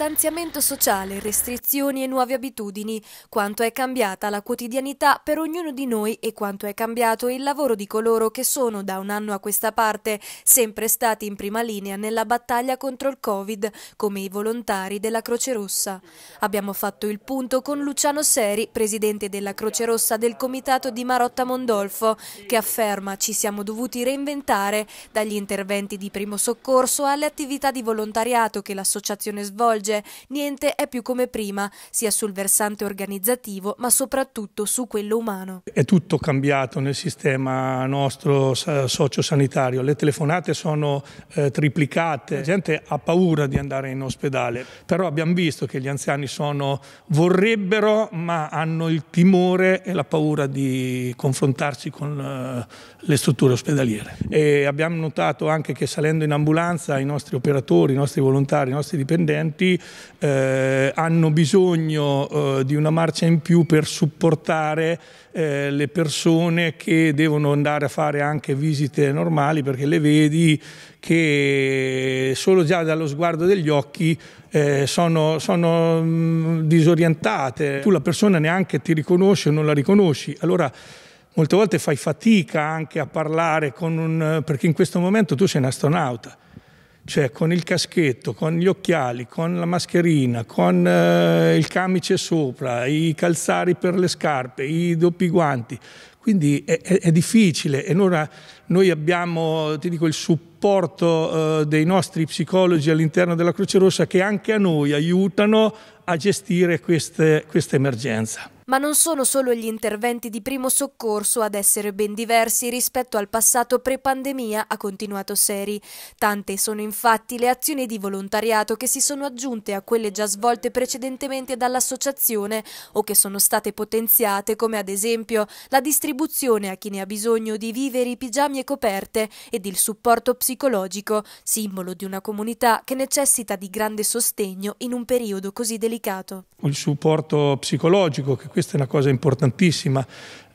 distanziamento sociale, restrizioni e nuove abitudini, quanto è cambiata la quotidianità per ognuno di noi e quanto è cambiato il lavoro di coloro che sono da un anno a questa parte sempre stati in prima linea nella battaglia contro il Covid, come i volontari della Croce Rossa. Abbiamo fatto il punto con Luciano Seri, presidente della Croce Rossa del Comitato di Marotta Mondolfo, che afferma ci siamo dovuti reinventare dagli interventi di primo soccorso alle attività di volontariato che l'associazione svolge niente è più come prima, sia sul versante organizzativo ma soprattutto su quello umano. È tutto cambiato nel sistema nostro sociosanitario, le telefonate sono eh, triplicate, la gente ha paura di andare in ospedale, però abbiamo visto che gli anziani sono, vorrebbero ma hanno il timore e la paura di confrontarsi con eh, le strutture ospedaliere. E abbiamo notato anche che salendo in ambulanza i nostri operatori, i nostri volontari, i nostri dipendenti eh, hanno bisogno eh, di una marcia in più per supportare eh, le persone che devono andare a fare anche visite normali perché le vedi che solo già dallo sguardo degli occhi eh, sono, sono mm, disorientate. Tu la persona neanche ti riconosce o non la riconosci. Allora molte volte fai fatica anche a parlare con un... perché in questo momento tu sei un astronauta cioè con il caschetto, con gli occhiali, con la mascherina, con eh, il camice sopra, i calzari per le scarpe, i doppi guanti. Quindi è, è, è difficile e noi abbiamo dico, il supporto eh, dei nostri psicologi all'interno della Croce Rossa che anche a noi aiutano a gestire queste, questa emergenza ma non sono solo gli interventi di primo soccorso ad essere ben diversi rispetto al passato pre-pandemia, ha continuato Seri. Tante sono infatti le azioni di volontariato che si sono aggiunte a quelle già svolte precedentemente dall'associazione o che sono state potenziate, come ad esempio la distribuzione a chi ne ha bisogno di viveri, pigiami e coperte ed il supporto psicologico, simbolo di una comunità che necessita di grande sostegno in un periodo così delicato. Il supporto psicologico che questa è una cosa importantissima.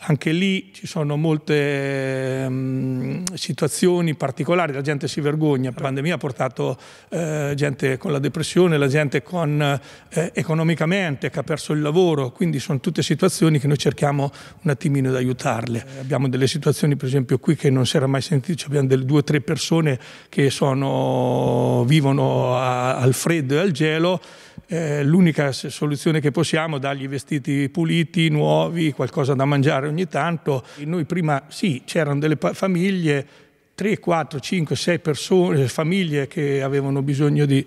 Anche lì ci sono molte mh, ehm, situazioni particolari, la gente si vergogna, la pandemia ha portato eh, gente con la depressione, la gente con, eh, economicamente che ha perso il lavoro, quindi sono tutte situazioni che noi cerchiamo un attimino di aiutarle. Eh. Abbiamo delle situazioni per esempio qui che non si era mai sentito, abbiamo delle due o tre persone che sono, vivono a, al freddo e al gelo eh, l'unica soluzione che possiamo è dargli vestiti puliti, nuovi, qualcosa da mangiare ogni tanto. noi prima sì, c'erano delle famiglie, 3, 4, 5, 6 persone, famiglie che avevano bisogno di...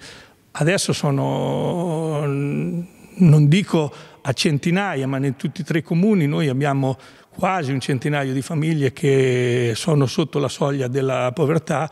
Adesso sono, non dico a centinaia, ma in tutti e tre i comuni noi abbiamo quasi un centinaio di famiglie che sono sotto la soglia della povertà.